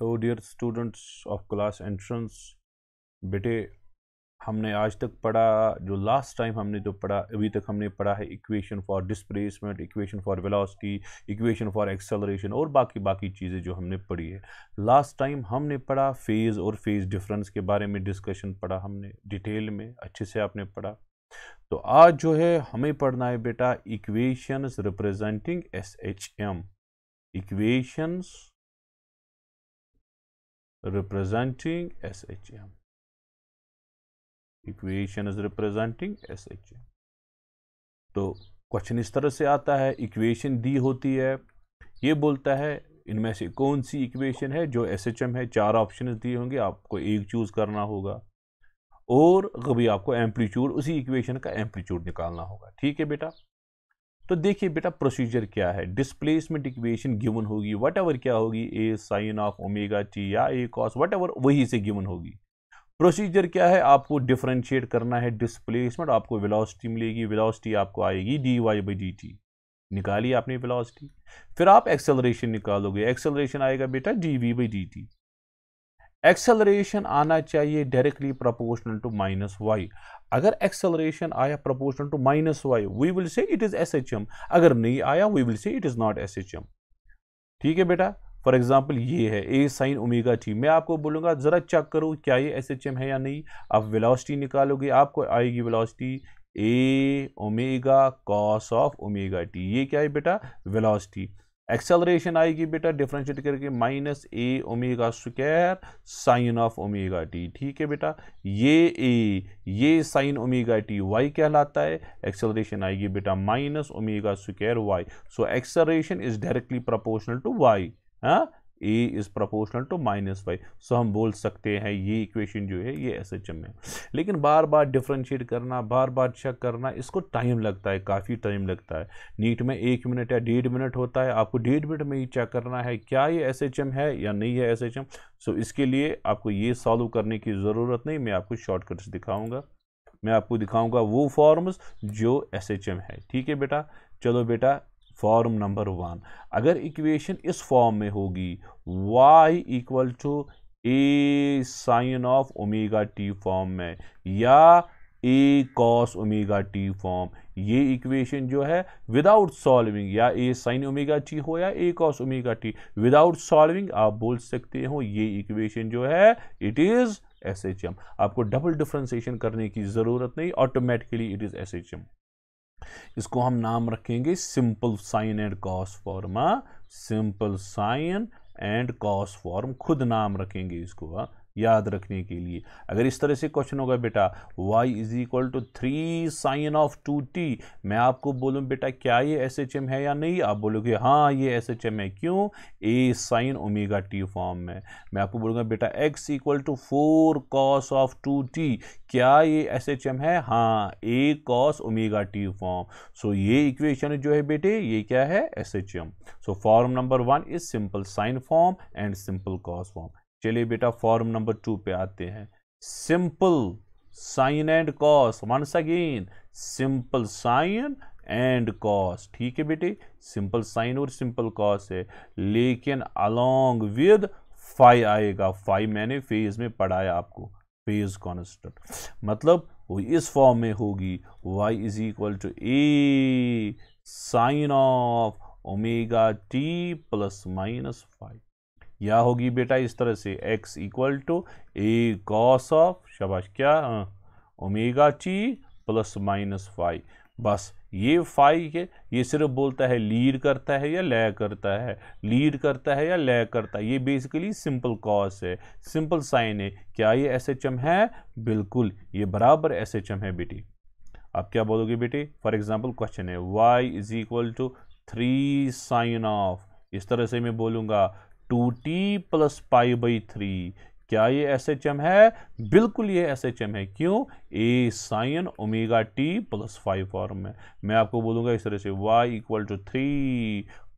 Hello dear students of class entrance बेटे हमने आज तक पढ़ा जो लास्ट टाइम हमने जो तो पढ़ा अभी तक हमने पढ़ा है equation for displacement equation for velocity equation for acceleration और बाकी बाकी चीज़ें जो हमने पढ़ी है लास्ट टाइम हमने पढ़ा फेज़ और फेज़ डिफरेंस के बारे में डिस्कशन पढ़ा हमने डिटेल में अच्छे से आपने पढ़ा तो आज जो है हमें पढ़ना है बेटा equations representing S H M equations representing SHM. Equation is representing SHM. तो क्वेश्चन इस तरह से आता है इक्वेशन दी होती है ये बोलता है इनमें से कौन सी इक्वेशन है जो एस एच एम है चार ऑप्शन दिए होंगे आपको एक चूज़ करना होगा और कभी आपको एम्पलीट्यूड उसी इक्वेशन का एम्पलीट्यूड निकालना होगा ठीक है बेटा तो देखिए बेटा प्रोसीजर क्या है डिस्प्लेसमेंट इक्वेशन गिवन होगी वट एवर क्या होगी a sine of omega T या ए कॉस वट एवर वही से गिवन होगी प्रोसीजर क्या है आपको डिफ्रेंशिएट करना है डिस्प्लेसमेंट आपको वेलोसिटी मिलेगी वेलोसिटी आपको आएगी d y by d t निकाली आपने वेलोसिटी फिर आप एक्सेलरेशन निकालोगे एक्सेलरेशन आएगा बेटा d v by d t acceleration आना चाहिए directly proportional to minus y अगर एक्सेलरेशन आया proportional to minus y we will say it is S H M अगर नहीं आया we will say it is not S H M ठीक है बेटा फॉर एग्जाम्पल ये है ए साइन ओमेगा टी मैं आपको बोलूँगा ज़रा चेक करो क्या ये एस एच एम है या नहीं आप वेलोसिटी निकालोगे आपको आएगी velocity a omega cos of omega T ये क्या है बेटा वेलोसिटी एक्सेलरेशन आएगी बेटा डिफ्रेंशिएट करके minus a omega square sine of omega T ठीक है बेटा ये ए ये साइन ओमेगा टी वाई कहलाता है एक्सेलरेशन आएगी बेटा minus omega square y so acceleration is directly proportional to y हाँ a is proportional to minus y so हम बोल सकते हैं ये इक्वेशन जो है ये एस एच एम है लेकिन बार बार डिफ्रेंशिएट करना बार बार चेक करना इसको टाइम लगता है काफ़ी टाइम लगता है नीट में एक मिनट या डेढ़ मिनट होता है आपको डेढ़ मिनट में ही चेक करना है क्या ये एस एच एम है या नहीं है एस एच एम सो इसके लिए आपको ये सॉल्व करने की ज़रूरत नहीं मैं आपको शॉर्टकट्स दिखाऊँगा मैं आपको दिखाऊँगा वो फॉर्म्स जो एस एच एम है ठीक है बेटा चलो बेटा फॉर्म नंबर वन अगर इक्वेशन इस फॉर्म में होगी y equal to a sine of omega T form में या a cos omega T form ये इक्वेशन जो है विदाउट सॉल्विंग या ए साइन ओमेगा टी हो या a cos omega t without solving आप बोल सकते हो ये इक्वेशन जो है it is S H M आपको डबल डिफ्रेंसिएशन करने की ज़रूरत नहीं automatically it is S H M इसको हम नाम रखेंगे simple sine and cos form simple sine and cos form खुद नाम रखेंगे इसको याद रखने के लिए अगर इस तरह से क्वेश्चन होगा बेटा y is equal to three sine of two t मैं आपको बोलूँ बेटा क्या ये एस एच एम है या नहीं आप बोलोगे हाँ ये एस एच एम है क्यों a sine omega T form में मैं आपको बोलूँगा बेटा x equal to four cos of two t क्या ये एस एच एम है हाँ a cos omega T form so ये इक्वेशन जो है बेटे ये क्या है S H M so form number one is simple sine form and simple cos form चलिए बेटा फॉर्म नंबर टू पे आते हैं simple sine and cos once again simple sine and cos ठीक है बेटे सिंपल साइन और सिंपल कॉस है लेकिन अलोंग विद फाइ आएगा फाइव मैंने फेज में पढ़ाया आपको फेज कॉन्स्टेंट मतलब वो इस फॉर्म में होगी y is equal to a sine of omega T plus minus phi या होगी बेटा इस तरह से x equal to a cos of शबाश क्या omega T plus minus phi बस ये फाइव है ये सिर्फ बोलता है लीड करता है या लय करता है लीड करता है या लय करता है ये बेसिकली सिंपल कॉस है सिंपल साइन है क्या ये एस एच एम है बिल्कुल ये बराबर एस एच एम है बेटी आप क्या बोलोगे बेटे फॉर एग्जाम्पल क्वेश्चन है y is equal to three sine of इस तरह से मैं बोलूँगा two t plus pi by three क्या ये एस एच एम है बिल्कुल ये एस एच एम है क्यों a sine omega T plus phi form में मैं आपको बोलूँगा इस तरह से y equal to three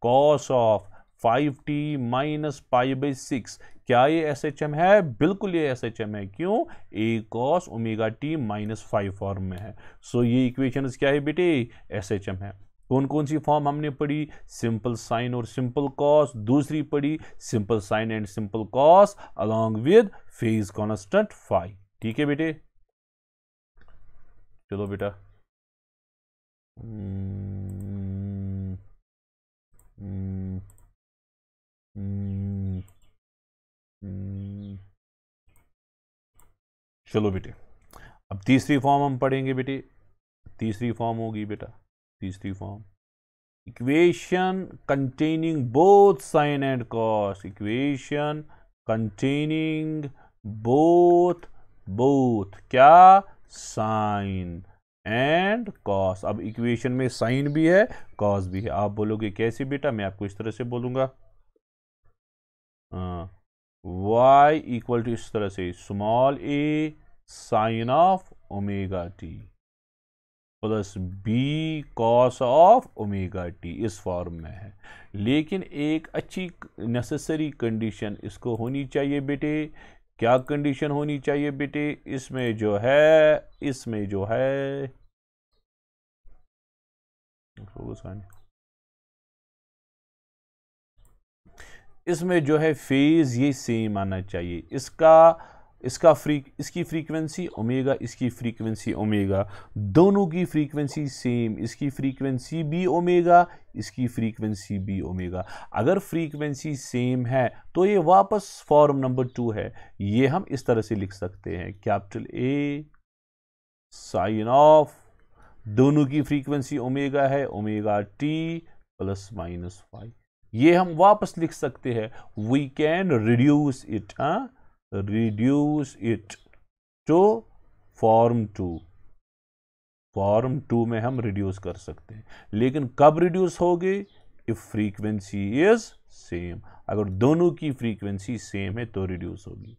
cos of five t minus pi by six क्या ये एस एच एम है बिल्कुल ये एस एच एम है क्यों a cos omega T minus phi form में है सो so, ये इक्वेशन क्या है बेटे एस एच एम है कौन कौन सी फॉर्म हमने पढ़ी सिंपल साइन और सिंपल कॉस दूसरी पढ़ी simple sine and simple cos along with phase constant phi ठीक है बेटे चलो बेटा चलो बेटे अब तीसरी फॉर्म हम पढ़ेंगे बेटे तीसरी फॉर्म होगी बेटा तीसरी form equation containing both sine and cos equation containing both both क्या sine and cos अब equation में sine भी है cos भी है आप बोलोगे कैसे बेटा मैं आपको इस तरह से बोलूँगा y इक्वल टू इस तरह से small a sine of omega T plus B cos of omega t इस फॉर्म में है लेकिन एक अच्छी नेसेसरी कंडीशन इसको होनी चाहिए बेटे क्या कंडीशन होनी चाहिए बेटे इसमें जो है इसमें जो है इसमें जो है फेज ये सेम आना चाहिए इसका इसका फ्री इसकी फ्रीक्वेंसी ओमेगा इसकी फ्रीक्वेंसी ओमेगा दोनों की फ्रीक्वेंसी सेम इसकी फ्रीक्वेंसी भी ओमेगा इसकी फ्रीक्वेंसी भी ओमेगा अगर फ्रीक्वेंसी सेम है तो ये वापस फॉर्म नंबर टू है ये हम इस तरह से लिख सकते हैं कैपिटल ए साइन ऑफ दोनों की फ्रीक्वेंसी ओमेगा है omega T plus minus y ये हम वापस लिख सकते हैं वी कैन रिड्यूस इट हाँ reduce it to form two form two में हम रिड्यूस कर सकते हैं लेकिन कब रिड्यूस होगी इफ फ्रीक्वेंसी इज सेम अगर दोनों की फ्रीक्वेंसी सेम है तो रिड्यूस होगी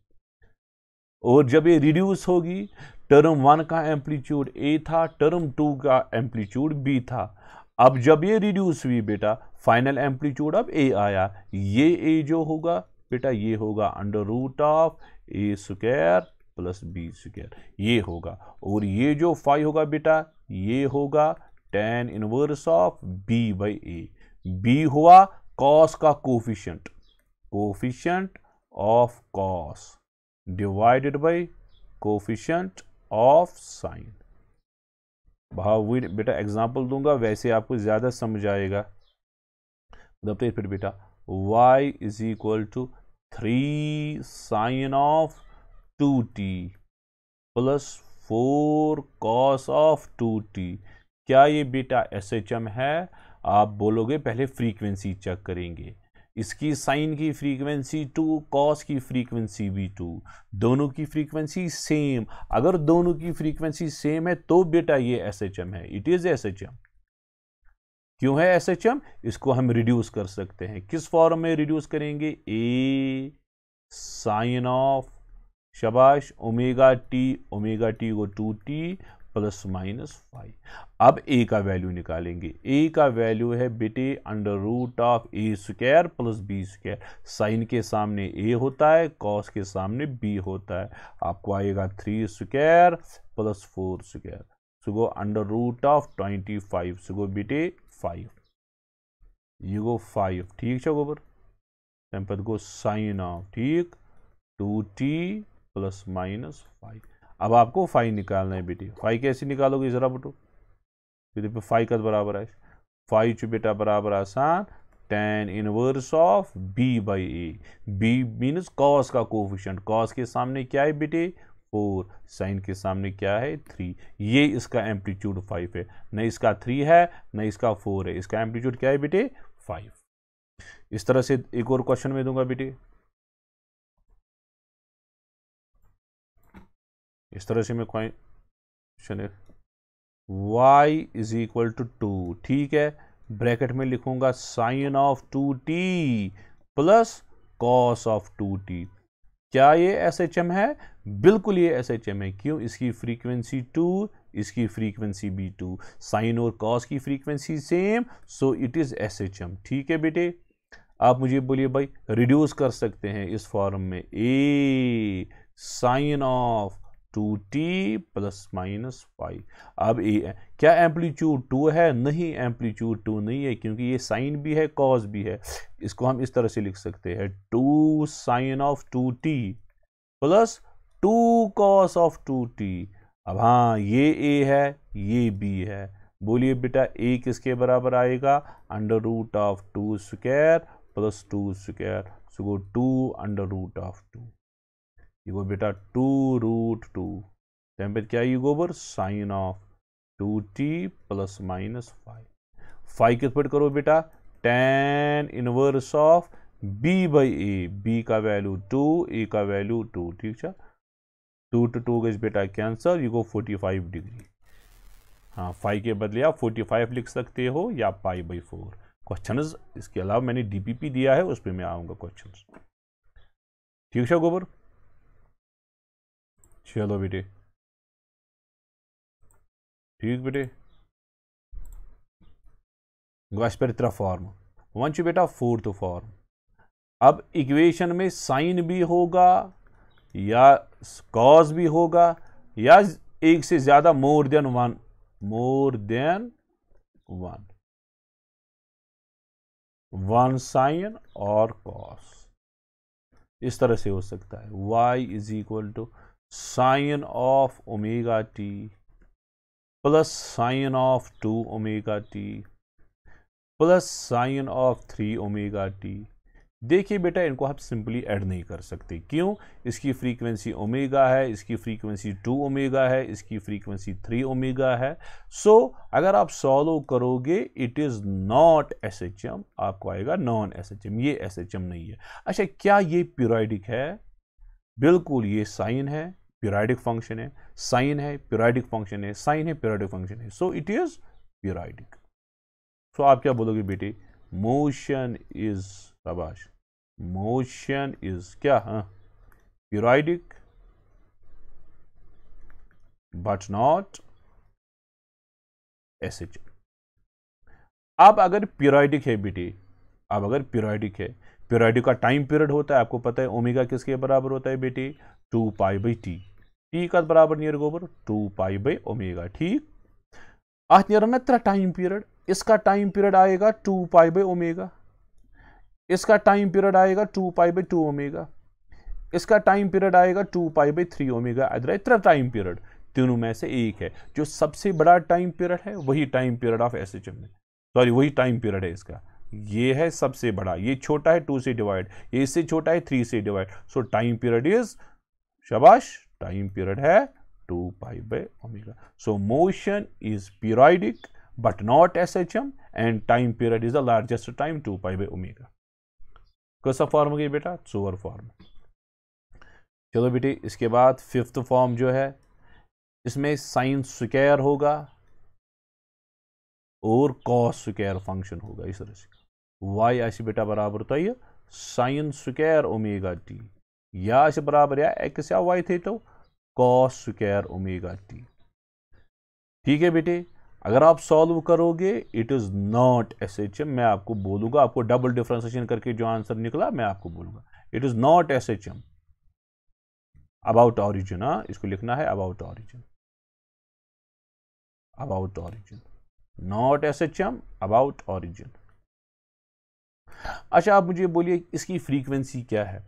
और जब ये रिड्यूस होगी टर्म वन का एम्पलीट्यूड ए था टर्म टू का एम्पलीट्यूड बी था अब जब ये रिड्यूस हुई बेटा फाइनल एम्पलीट्यूड अब ए आया ये ए जो होगा बेटा ये होगा under root of A square plus B square ये होगा और ये जो फाइव होगा बेटा ये होगा tan inverse of b by a b हुआ कॉस का coefficient coefficient of cos divided by coefficient of sine भाव बेटा एग्जाम्पल दूंगा वैसे आपको ज़्यादा समझ आएगा दबते फिर बेटा y is equal to 3 sine of 2t plus 4 cos of 2t क्या ये बेटा एस एच एम है आप बोलोगे पहले फ्रीक्वेंसी चेक करेंगे इसकी साइन की फ्रीक्वेंसी टू कॉस की फ्रीक्वेंसी भी टू दोनों की फ्रीक्वेंसी सेम अगर दोनों की फ्रीक्वेंसी सेम है तो बेटा ये एस एच एम है it is S H M क्यों है एस एच एम इसको हम रिड्यूस कर सकते हैं किस फॉर्म में रिड्यूस करेंगे ए साइन ऑफ शबाश ओमेगा टी ओमेगा टी को two t plus minus phi अब ए का वैल्यू निकालेंगे ए का वैल्यू है बेटे under root of A square plus B square sine के सामने ए होता है कॉस के सामने बी होता है आपको आएगा three square plus four square सुगो under root of twenty five सुगो बेटे फाइव यो गो फाइव ठीक है गोबर तम پَتہٕ गो साइन ऑफ ठीक two t plus minus phi अब आपको फाइव निकालना है बेटी फाइव कैसे निकालोगे ज़रा बटो देखो फाइव का बराबर है फाइव चु बेटा बराबर आसान tan inverse of b by a b means cos का कोफिशेंट कॉस के सामने क्या है बेटे फोर साइन के सामने क्या है थ्री ये इसका एम्पलीट्यूड फाइव है न इसका थ्री है न इसका फोर है इसका एम्पलीट्यूड क्या है बेटे फाइव इस तरह से एक और क्वेश्चन में दूंगा बेटे इस तरह से मैं question y is equal to two ठीक है ब्रैकेट में लिखूंगा sine of two t plus cos of two t क्या ये एस एच एम है बिल्कुल ये एस एच एम है क्यों इसकी फ्रीक्वेंसी टू इसकी फ्रीक्वेंसी बी टू साइन और कॉस की frequency same so it is S H M ठीक है बेटे आप मुझे बोलिए भाई रिड्यूस कर सकते हैं इस फॉर्म में a sine of two t plus minus phi अब ए क्या एम्पलीट्यूड टू है नहीं एम्पलीट्यूड टू नहीं है क्योंकि ये साइन भी है कॉज भी है इसको हम इस तरह से लिख सकते हैं two sine of two t plus two cos of two t अब हाँ ये ए है ये बी है बोलिए बेटा ए किसके बराबर आएगा under root of two square plus two square so गो two under root of two ये गो बेटा टू रूट टू टाइम पर क्या ये गो sine of two t plus minus phi phi किस पर करो बेटा tan inverse of b by a b का वैल्यू टू ए का वैल्यू टू ठीक है टू टू टू गज बेटा कैंसर यू गो फोर्टी फाइव डिग्री हाँ फाइव के बदले आप फोर्टी फाइव लिख सकते हो या पाई बाई फोर क्वेश्चन इसके अलावा मैंने डीपीपी दिया है उस पर मैं आऊँगा क्वेश्चन ठीक है गोबर चलो बेटे ठीक बेटे गश पर फॉर्म वन चु बेटा फोर्थ फॉर्म अब इक्वेशन में साइन भी होगा या कॉज भी होगा या एक से ज़्यादा more than one more than one one sine और कॉस इस तरह से हो सकता है y is equal to sine of omega T plus sine of two omega T plus sine of three omega t देखिए बेटा इनको आप सिंपली ऐड नहीं कर सकते क्यों इसकी फ्रीक्वेंसी ओमेगा है इसकी फ्रीक्वेंसी टू ओमेगा है इसकी फ्रीक्वेंसी थ्री ओमेगा है सो so, अगर आप सॉल्व करोगे it is not S H M आपको आएगा नॉन एस एच एम ये एस एच एम नहीं है अच्छा क्या ये पीरियडिक है बिल्कुल ये साइन है प्योराइडिक फंक्शन है साइन है प्योराइडिक फंक्शन है साइन है प्योराइडिक फंक्शन है सो इट इज़ प्योराइडिक सो आप क्या बोलोगे बेटे मोशन इज शाबाश मोशन इज क्या हाँ periodic but not S H आप अगर प्योराइडिक है बेटी आप अगर प्योराइडिक है प्योराइडिक का टाइम पीरियड होता है आपको पता है ओमेगा किसके बराबर होता है बेटी टू पाई बाई टी पी कत बराबर नियर गोबर टू पाई बाई ओमेगा ठीक अत नीरन त्रे टाइम पीरियड इसका टाइम पीरियड आएगा टू पाई बाई ओमेगा इसका टाइम पीरियड आएगा two pi by two omega इसका टाइम पीरियड आएगा two pi by three omega इधर इतना टाइम पीरियड तीनों में से एक है जो सबसे बड़ा टाइम पीरियड है वही time period of S H M में सॉरी वही टाइम पीरियड है इसका ये है सबसे बड़ा ये छोटा है टू से डिवाइड ये इससे छोटा है थ्री से divide so time period is शबाश टाइम पीरियड है two pi by omega so motion is motion but not S H M and time period is the largest time two pi by omega कैसा form गई बेटा सुअर form चलो बेटी इसके बाद फिफ्थ फॉर्म जो है इसमें साइन स्क्वायर होगा और कॉस स्क्वायर फंक्शन होगा इस तरह से वाई ऐसी बेटा बराबर तो साइन स्क्वायर ओमेगा टी या बराबर या एक्स या वाई थे तो कॉस स्क्वायर ओमेगा टी ठीक है बेटे अगर आप सॉल्व करोगे it is not S H M मैं आपको बोलूंगा आपको डबल डिफ्रेंसिएशन करके जो आंसर निकला मैं आपको बोलूंगा it is not S H M about origin इसको लिखना है about origin about origin not S H M about origin अच्छा आप मुझे बोलिए इसकी फ्रीक्वेंसी क्या है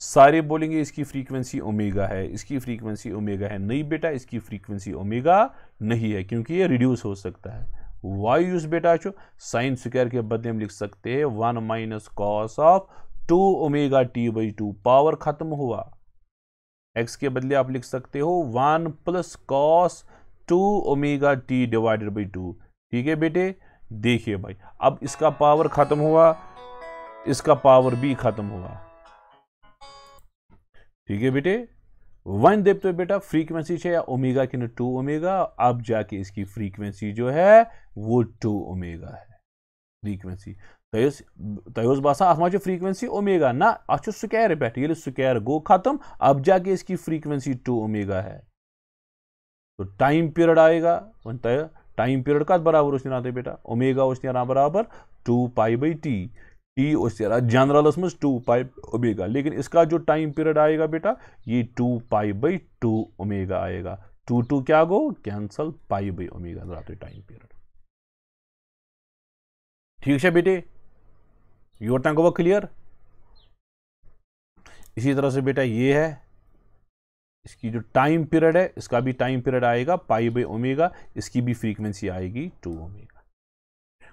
सारे बोलेंगे इसकी फ्रीक्वेंसी ओमेगा है इसकी फ्रीक्वेंसी ओमेगा है नहीं बेटा इसकी फ्रीक्वेंसी ओमेगा नहीं है क्योंकि ये रिड्यूस हो सकता है वाई यूज बेटा चो साइन स्क्वायर के बदले हम लिख सकते हैं one minus cos of two omega T by two power खत्म हुआ एक्स के बदले आप लिख सकते हो one plus cos two omega T divided by two ठीक है बेटे देखिए भाई अब इसका पावर खत्म हुआ इसका पावर भी खत्म हुआ ठीक है बेटे वन डेप्थ पे बेटा फ्रीक्वेंसी है या ओमेगा की ना टू ओमेगा अब जाके इसकी फ्रीक्वेंसी जो है वो टू ओमेगा है फ्रीक्वेंसी तयोस बसान अत फ्रीक्वेंसी ओमेगा ना अच्छे सकेर पे ये सकेर गो खत्म अब जाके इसकी फ्रीक्वेंसी टू ओमेगा है तो टाइम पीरियड आएगा टाइम पीरियड का बराबर नाते बेटा ओमेगा नान बराबर टू पाई बाई टी ई ओसेरा जनरलस मज टू पाई ओमेगा लेकिन इसका जो टाइम पीरियड आएगा बेटा ये two pi by two omega आएगा टू टू क्या गो cancel pi by omega time period ठीक है बेटे योर तक वो क्लियर इसी तरह से बेटा ये है इसकी जो टाइम पीरियड है इसका भी टाइम पीरियड आएगा पाई बाई ओमेगा इसकी भी फ्रीक्वेंसी आएगी टू ओमेगा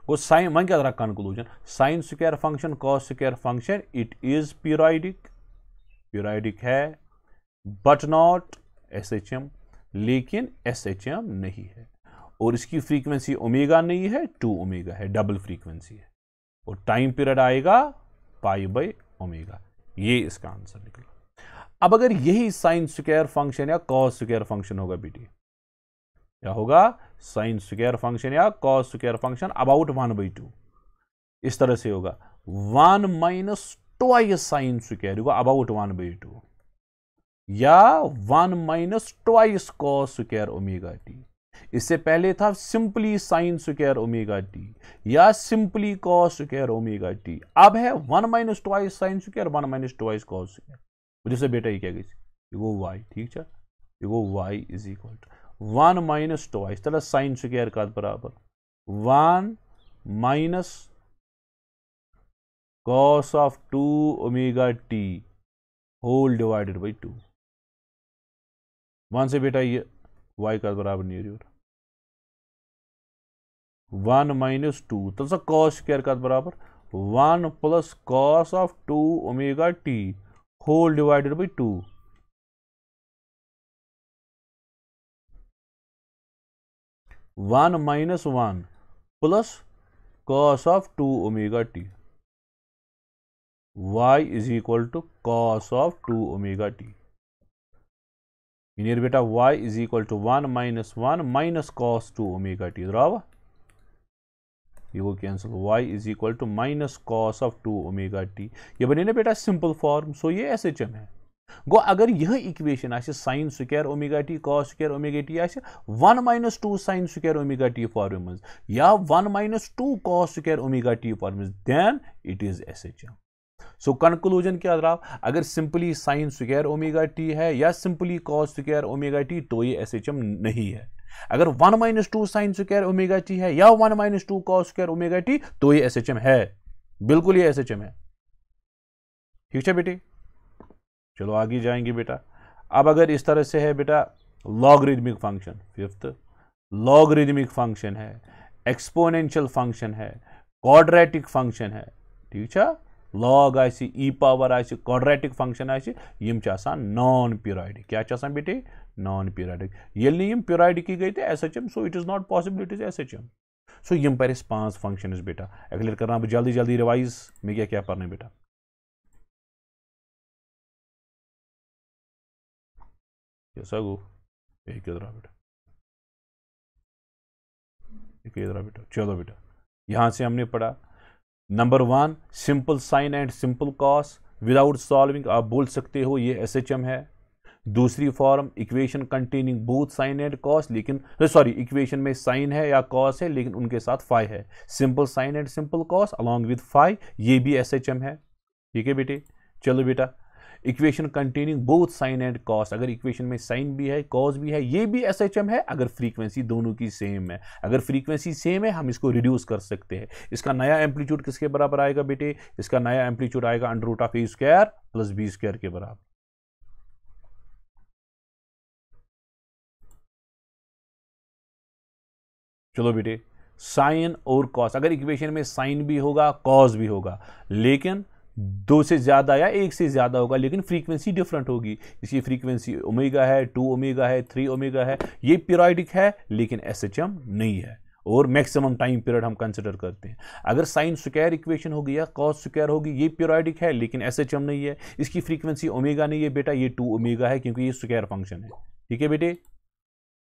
गो साइन वन क्या तरह conclusion sine square function cos square function it is periodic periodic है but not S H M लेकिन एस एच एम नहीं है और इसकी फ्रीक्वेंसी ओमेगा नहीं है टू ओमेगा है डबल फ्रीक्वेंसी है और टाइम पीरियड आएगा पाई बाई ओमेगा ये इसका आंसर निकला अब अगर यही साइन स्क्वायर फंक्शन या कॉस स्क्वायर फंक्शन होगा बेटी क्या होगा साइन स्क्र फंक्शन या cos square function about one by two इस तरह से होगा one minus twice sine square होगा अबाउट वन बाई टू या one minus twice cos square omega T इससे पहले था simply sine square omega T या simply cos square omega T अब है one minus twice sine square one minus twice cos square मुझे बेटा ये क्या गई वो वाई ठीक है वो Y is equal to one minus two इस तरह साइन स्क्र का बराबर one minus cos of two omega T whole divided by two one से बेटा ये वाई का बराबर नहीं हो वन माइनस टू तो सर कॉस स्क्र का बराबर one plus cos of two omega T whole divided by two one minus one plus cos of two omega T Y is equal to cos of two omega T मीनियर बेटा Y is equal to one minus one minus cos two omega T द्राव ये वो cancel Y is equal to minus cos of two omega T ये बने ना बेटा simple form so ये एस एच एम है गो अगर यह equation sine square omega T cos square omega T one minus two sine square omega T form या one minus two cos square omega T form then it is S H M so conclusion क्या द्राव अगर simply sine square omega T है या simply cos square omega T तो ये S H M नहीं है अगर one minus two sine square omega T है या one minus two cos square omega T तो ये एस एच एम है बिल्कुल ये एस एच एम है ठीक है बेटी चलो आगे जाएंगे बेटा अब अगर इस तरह से है बेटा logarithmic function fifth logarithmic function है एक्सपोनेंशियल फंक्शन है क्वाड्रेटिक फंक्शन है ठीक है लॉग आई पावर आई क्वाड्रेटिक फंक्शन आई नॉन पीरियडिक क्या बेटे नॉन पीरियडिक ये पीरियडिक गई तो S H M so it is not possible it is S H M so यम पे पांच फंक्शन बेटा एक्लियर करना बहुत जल्दी जल्दी रिवाइज मे क्या क्या पढ़ना बेटा एक ಏಕೆದ್ರಾ बेटा एकेदरा बेटा चलो बेटा यहाँ से हमने पढ़ा number one simple sine and simple cos without solving आप बोल सकते हो ये एस एच एम है दूसरी form equation containing both sine and cos लेकिन सॉरी इक्वेशन में साइन है या कॉस है लेकिन उनके साथ फाइव है simple sine and simple cos along with five ये भी एस एच एम है ठीक है बेटे चलो बेटा equation containing both sine and cos अगर इक्वेशन में साइन भी है कॉस भी है ये भी एस एच एम है अगर फ्रीक्वेंसी दोनों की सेम है अगर फ्रीक्वेंसी सेम है हम इसको रिड्यूस कर सकते हैं इसका नया एम्पलीट्यूड किसके बराबर आएगा बेटे इसका नया एम्पलीट्यूड आएगा under root of A square plus B square के बराबर चलो बेटे साइन और कॉस अगर इक्वेशन में साइन भी होगा कॉस भी होगा लेकिन दो से ज़्यादा या एक से ज़्यादा होगा लेकिन फ्रीक्वेंसी डिफरेंट होगी इसकी फ्रीक्वेंसी ओमेगा है टू ओमेगा है थ्री ओमेगा है ये पीरियडिक है लेकिन एस एच एम नहीं है और मैक्सिमम टाइम पीरियड हम कंसिडर करते हैं अगर साइन स्क्वायर इक्वेशन होगी या कॉस स्क्वायर होगी ये पीरियडिक है लेकिन एस एच एम नहीं है इसकी फ्रीक्वेंसी ओमेगा नहीं है बेटा ये टू ओमेगा है क्योंकि ये स्क्वायर फंक्शन है ठीक है बेटे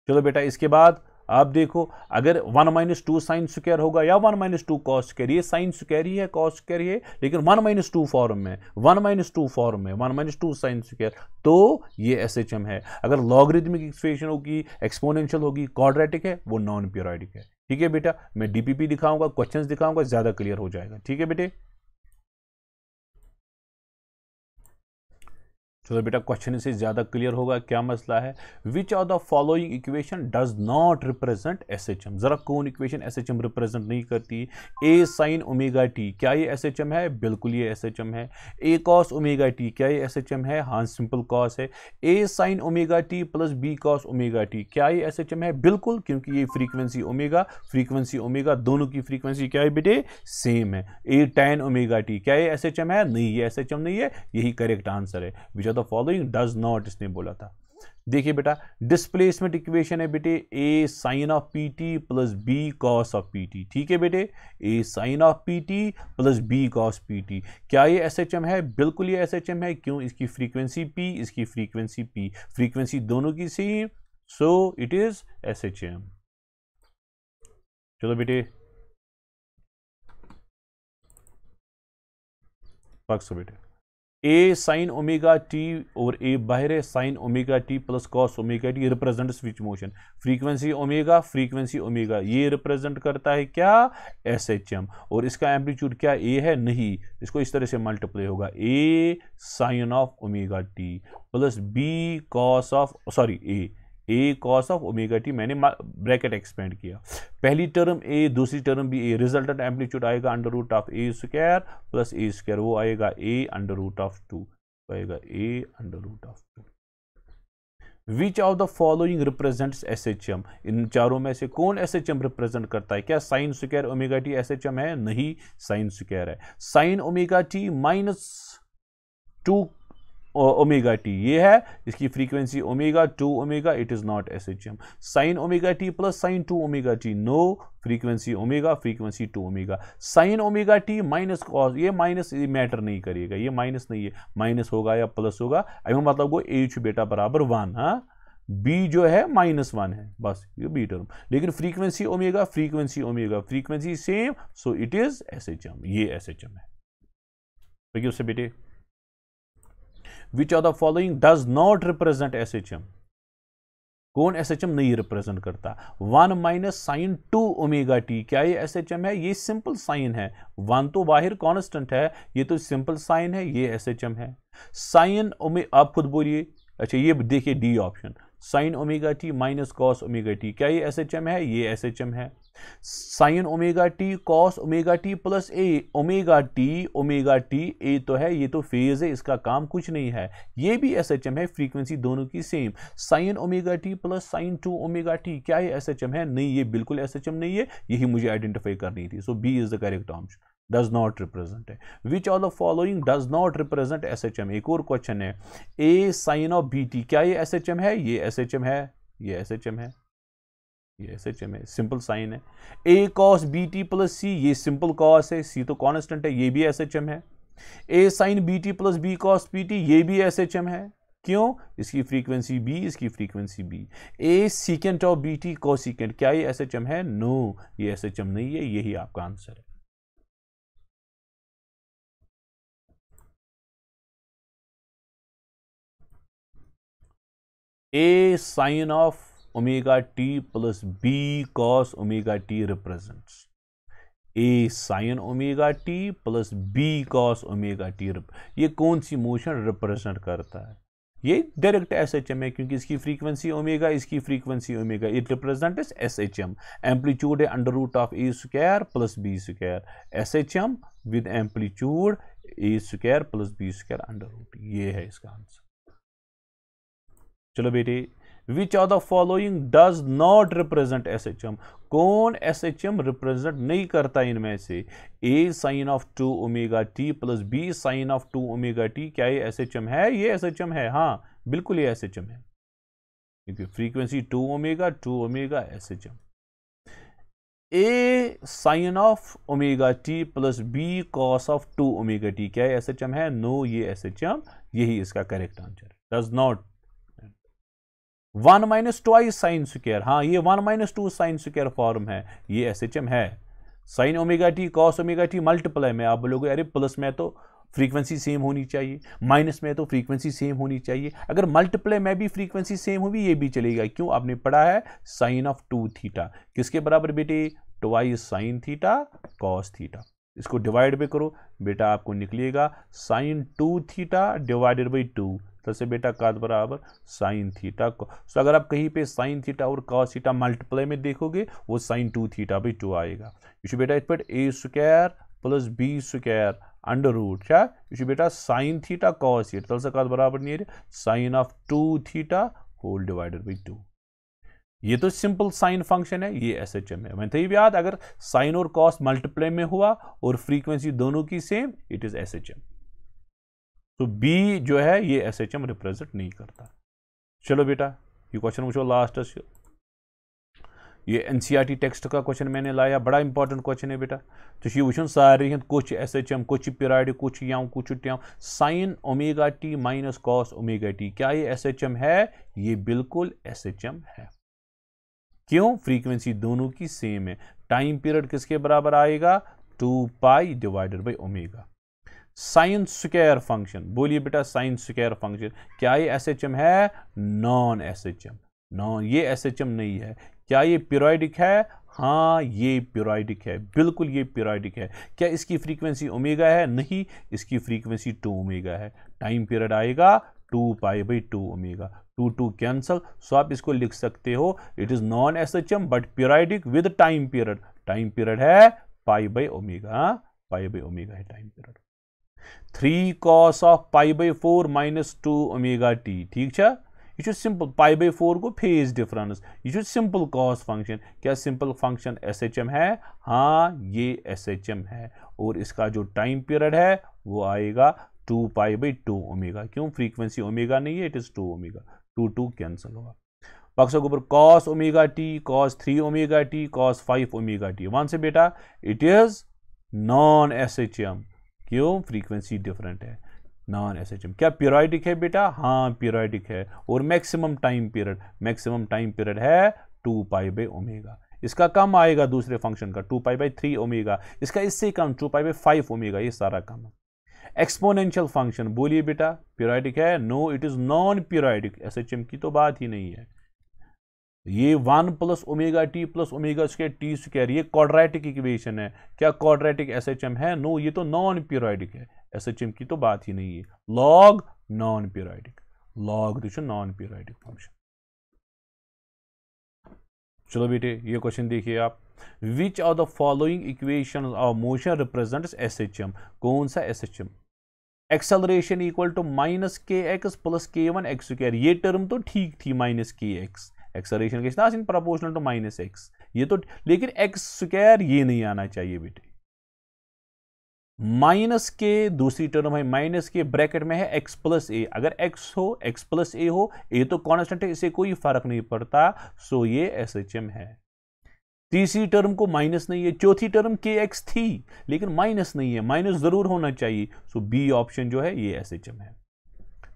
चलो बेटा इसके बाद आप देखो अगर one minus two sine square होगा या one minus two cos square ये साइन स्क्वायर ही है कॉस स्क्वायर ही है लेकिन वन माइनस टू फॉर्म में वन माइनस टू फॉर्म में one minus two sine square तो ये एस एच एम है अगर लॉगरिदमिक एक्सप्रेशन होगी एक्सपोनेंशियल होगी कॉड्रेटिक है वो नॉन प्योराइडिक है ठीक है बेटा मैं डीपीपी दिखाऊंगा क्वेश्चन दिखाऊंगा ज़्यादा क्लियर हो जाएगा ठीक है बेटे चलो बेटा क्वेश्चन इसे ज़्यादा क्लियर होगा क्या मसला है which are the following equation does not represent S H M ज़रा कौन equation S H M represent नहीं करती ए साइन ओमेगा टी क्या ये एस एच एम है बिल्कुल ये एस एच एम है ए कॉस ओमेगा टी क्या ये एस एच एम है हाँ सिंपल कॉस है A sine omega T plus B cos omega T क्या ये एस एच एम है बिल्कुल क्योंकि ये फ्रीक्वेंसी ओमेगा फ्रीक्वेंसी ओमेगा दोनों की फ्रीक्वेंसी क्या है बेटे सेम है ए टैन ओमेगा टी क्या ये एस एच एम है नहीं ये एस एच एम नहीं है यही करेक्ट आंसर है which the following does not इसने बोला था देखिए बेटा डिस्प्लेसमेंट इक्वेशन है बेटे A sine of P T plus B cos of P T ठीक है बेटे A sine of P T plus B cos P T क्या ये एस एच एम है बिल्कुल ये एस एच एम है क्यों इसकी फ्रीक्वेंसी पी इसकी फ्रीक्वेंसी पी फ्रीक्वेंसी दोनों की same so it is S H M चलो बेटे पक्स बेटे ए साइन ओमेगा टी और ए बाहर है sine omega T plus cos omega T represent switch motion frequency omega frequency omega ये रिप्रेजेंट करता है क्या एस एच एम और इसका एम्पलीट्यूड क्या ए है नहीं इसको इस तरह से मल्टीप्लाई होगा A sine of omega T plus B cos of sorry A A cos of omega T मैंने ब्रैकेट एक्सपेंड किया पहली टर्म ए दूसरी टर्म भी ए रिजल्टेंट एम्पलीट्यूड आएगा under root of A square plus A square वो आएगा A under root of two आएगा A under root of two which of the following represents S H M इन चारों में से कौन एस एच एम रिप्रेजेंट करता है क्या sine square omega T S H M है नहीं साइन स्क्वायर है sine omega T minus two omega T ये है इसकी frequency omega two omega it is not S H M sine omega T plus sine two omega T no frequency omega frequency two omega sine omega T minus cos ये minus ये matter नहीं करेगा ये minus नहीं है minus होगा या plus होगा अभी मतलब वो ए बेटा बराबर वन हाँ बी जो है माइनस वन है बस ये बी टर्म लेकिन frequency omega frequency omega frequency same so it is S H M ये एस एच एम है बेटे which are the following does not represent S H M कौन एस एच एम नहीं represent करता one minus sine two omega T क्या ये S H M है ये सिंपल साइन है वन तो बाहर कॉन्स्टेंट है ये तो सिंपल साइन है ये एस एच एम है साइन ओमे आप खुद बोलिए अच्छा ये देखिए D option sine omega T minus cos omega T क्या ये एस एच एम है ये एस एच एम है sine omega T cos omega T plus A omega T omega T A तो है ये तो फेज है इसका काम कुछ नहीं है ये भी एस एच एम है फ्रीक्वेंसी दोनों की same sine omega T plus sine two omega T क्या ये एस एच एम है नहीं ये बिल्कुल एस एच एम नहीं है यही मुझे आइडेंटिफाई करनी थी so B is the correct option does not represent है which of the following does not represent S H M एक और क्वेश्चन है A sine of B T क्या ये एस एच एम है ये एस एच एम है ये एस एच एम है ये एस एच एम है सिंपल साइन है A cos B T plus C ये सिंपल कॉस है सी तो कॉन्स्टेंट है ये भी एस एच एम है A sine B T plus B cos P T ये भी एस एच एम है क्यों इसकी फ्रीक्वेंसी बी इसकी frequency B A secant of B T cosecant क्या ये एस एच एम है नो no, ये एस एच एम नहीं है यही आपका आंसर है A sine of omega T plus B cos omega T represents A sine omega T plus B cos omega T ये कौन सी मोशन रिप्रेजेंट करता है ये डायरेक्ट एस एच एम है क्योंकि इसकी फ्रीक्वेंसी ओमेगा इसकी frequency omega it represent is S H M amplitude है under root of A square plus B square S H M with amplitude A square plus B square under root ये है इसका answer चलो बेटे which are the following does not represent S H M कौन S H M represent नहीं करता इनमें से A sine of two omega T plus B sign of two omega T क्या ये एस एच एम है ये एस एच एम है हाँ बिल्कुल ये एस एच एम है क्योंकि frequency two omega two omega S H M A sine of omega T plus B cos of two omega T क्या एस एच एम है नो no, ये S H M यही इसका correct answer does not one minus twice sine square हाँ ये one minus two sine square form है ये S H M है sine omega T cos omega T multiply में आप बोलोगे अरे प्लस में तो फ्रीक्वेंसी सेम होनी चाहिए माइनस में तो फ्रीक्वेंसी सेम होनी चाहिए अगर मल्टीप्लाई में भी फ्रीक्वेंसी सेम होगी ये भी चलेगा क्यों आपने पढ़ा है साइन ऑफ टू थीटा किसके बराबर बेटे twice sine theta cos theta इसको डिवाइड भी करो बेटा आपको निकलेगा sine two theta divided by two तो से बेटा काद बराबर साइन थीटा सो तो अगर आप कहीं पे साइन थीटा और कॉस थीटा मल्टीप्लाई में देखोगे वो साइन टू थीटा भी टू आएगा यह बेटा इस पर A square plus B square under root क्या यह बेटा साइन थीटा कॉस थीटा तल तो से काद बराबर नीर sine of two theta whole divided by two ये तो सिंपल साइन फंक्शन है ये एस एच एम है मैंने तो ये याद अगर साइन और कॉस मल्टीप्लाई में हुआ और फ्रीक्वेंसी दोनों की same it is S H M तो बी जो है ये एस एच एम रिप्रेजेंट नहीं करता चलो बेटा ये क्वेश्चन पूछो लास्ट ये N C R T text का क्वेश्चन मैंने लाया बड़ा इंपॉर्टेंट क्वेश्चन है बेटा तो ये वो सारे हिंद कुछ एस एच एम कुछ पिराड कुछ या कुछ ट्या sine omega T minus cos omega T क्या ये एस एच एम है ये बिल्कुल एस एच एम है क्यों फ्रीक्वेंसी दोनों की सेम है टाइम पीरियड किसके बराबर आएगा two pi divided by omega sine square function बोलिए बेटा साइन स्क्वायर फंक्शन क्या ये एस एच एम है non S H M non ये एस एच एम नहीं है क्या ये पीरोडिक है हाँ ये पीरोडिक है बिल्कुल ये पीरोडिक है क्या इसकी फ्रीक्वेंसी ओमेगा है नहीं इसकी फ्रीक्वेंसी टू ओमेगा है टाइम पीरियड आएगा two pi by two omega two two cancel so आप इसको लिख सकते हो it is non S H M but periodic with time period time period है pi by omega pi by omega है time period three cos of pi by four minus two omega T ठीक है यह simple pi by four गो phase difference यह simple cos function क्या simple function S H M है हाँ ये एस एच एम है और इसका जो टाइम पीरियड है वो आएगा two pi by two omega क्यों फ्रीक्वेंसी ओमेगा नहीं है it is two omega two two cancel हुआ बक्सा गोबर cos omega T cos three omega T cos five omega T one से बेटा it is non S H M क्यों frequency different है नॉन एस एच एम क्या periodic है बेटा हाँ पीरियडिक है और maximum time period maximum time period है टू पाई बाई ओमेगा इसका कम आएगा दूसरे फंक्शन का two pi by three omega इसका इससे कम two pi by five omega ये सारा कम है एक्सपोनेंशियल फंक्शन बोलिए बेटा पीरियडिक है no it is non periodic S H M की तो बात ही नहीं है ये one plus omega T plus omega square T square ये क्वाड्रेटिक इक्वेशन है क्या क्वाड्रेटिक एस एच एम है नो ये तो नॉन पीरियडिक है एस एच एम की तो बात ही नहीं है लॉग नॉन पीरियडिक लॉग तो नॉन पीरियडिक फंक्शन चलो बेटे ये क्वेश्चन देखिए आप which are the following equation of motion represent S H M कौन सा S H M acceleration equal to minus K X plus K one X square ये term तो ठीक थी minus K X acceleration K ना in proportional to minus X ये तो लेकिन एक्स स्क्वायर ये नहीं आना चाहिए बेटे माइनस के दूसरी टर्म है माइनस के ब्रैकेट में है एक्स प्लस ए अगर एक्स हो एक्स प्लस ए हो ए तो कॉन्स्टेंट है इसे कोई फर्क नहीं पड़ता सो ये एस एच एम है तीसरी टर्म को माइनस नहीं है चौथी टर्म के एक्स थी लेकिन माइनस नहीं है माइनस जरूर होना चाहिए सो बी ऑप्शन जो है ये एस एच एम है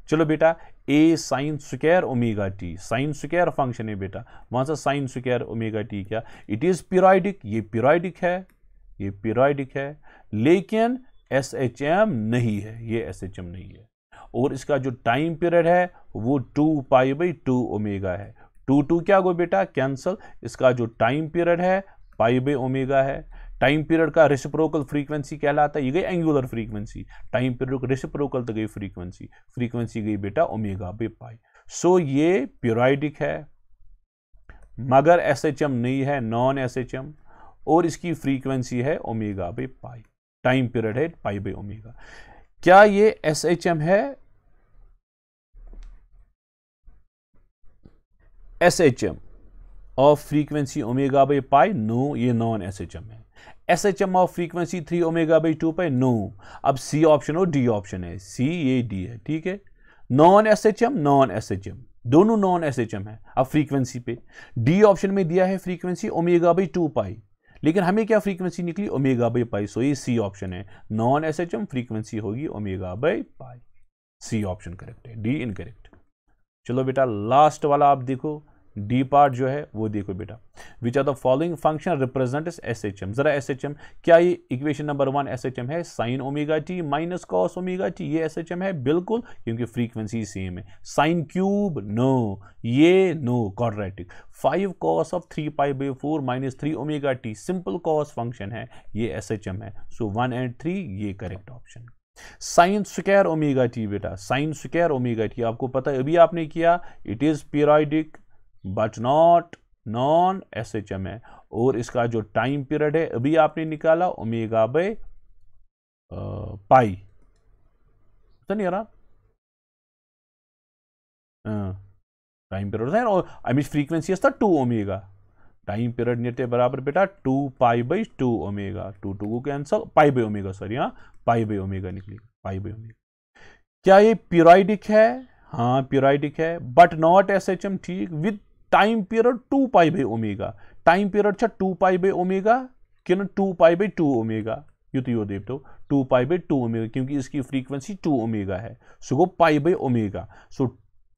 चलो बेटा A sine square omega T sine square function है बेटा वहां से साइन स्क्वायर ओमेगा टी क्या इट इज़ पीराइडिक ये पीराइडिक है ये पीराइडिक है लेकिन एस एच एम नहीं है ये एस एच एम नहीं है और इसका जो टाइम पीरियड है वो two pi by two omega है टू टू क्या गो बेटा कैंसल इसका जो टाइम पीरियड है पाई बाई ओमेगा है टाइम पीरियड का रेसिप्रोकल फ्रीक्वेंसी कहलाता है ये गई angular frequency time period reciprocal तो गई फ्रीक्वेंसी फ्रीक्वेंसी गई बेटा ओमेगा बे पाई सो ये प्योराइडिक है मगर एस एच एम नहीं है नॉन एस एच एम और इसकी फ्रीक्वेंसी है omega by pi time period है पाई बे ओमेगा क्या ये एस एच एम है S H M of frequency omega by pi no ये नॉन एस एच एम है S H M of frequency three omega by two pi no अब C option और D option है C A D है ठीक है non S H M non S H M दोनों non S H M है अब फ्रीक्वेंसी पे डी ऑप्शन में दिया है frequency omega by two pi लेकिन हमें क्या फ्रीक्वेंसी निकली ओमेगा बाई पाई सो ये सी ऑप्शन है non S H M frequency होगी omega by pi C option correct है डी इनकरेक्ट चलो बेटा लास्ट वाला आप देखो डी पार्ट जो है वो देखो बेटा which are the following function represent S H M जरा एस एच एम क्या ये equation number one S H M है sine omega T minus cos omega T ये एस एच एम है बिल्कुल क्योंकि फ्रीक्वेंसी सेम है साइन क्यूब नो ये no quadratic five cos of three pi by four minus three omega T simple cos function है ये S H M है so one and three ये correct option sine square omega T बेटा sine square omega T आपको पता है अभी आपने किया it is periodic but not non S H M है और इसका जो टाइम पीरियड है अभी आपने निकाला ओमेगा बाय पाई तो नहीं रहा टाइम पीरियड है और अमिज फ्रीक्वेंसी था टू ओमेगा टाइम पीरियड नेटे बराबर बेटा two pi by two omega two two को cancel pi by omega sorry हाँ पाई बाई ओमेगा निकलेगा पाई बाई ओमेगा क्या ये पीराइडिक है हाँ पीराइडिक है but not S H M ठीक with time period two pi by omega time period छ टू पाई बाई ओमेगा किन two pi by two omega तो यो तो two pi by two omega क्योंकि इसकी फ्रीक्वेंसी टू ओमेगा है so गो pi by omega so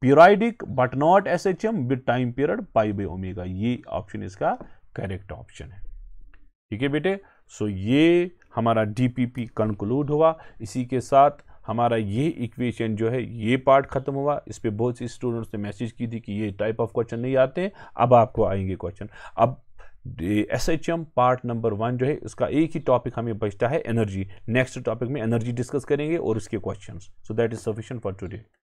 periodic but not S H M with time period pi by omega ये option इसका correct option है ठीक है बेटे सो ये हमारा डीपीपी कंक्लूड हुआ इसी के साथ हमारा ये इक्वेशन जो है ये पार्ट ख़त्म हुआ इस पर बहुत सी स्टूडेंट्स ने मैसेज की थी कि ये टाइप ऑफ क्वेश्चन नहीं आते अब आपको आएंगे क्वेश्चन अब S H M part number one जो है इसका एक ही टॉपिक हमें बचता है एनर्जी नेक्स्ट टॉपिक में एनर्जी डिस्कस करेंगे और उसके questions so that is sufficient for today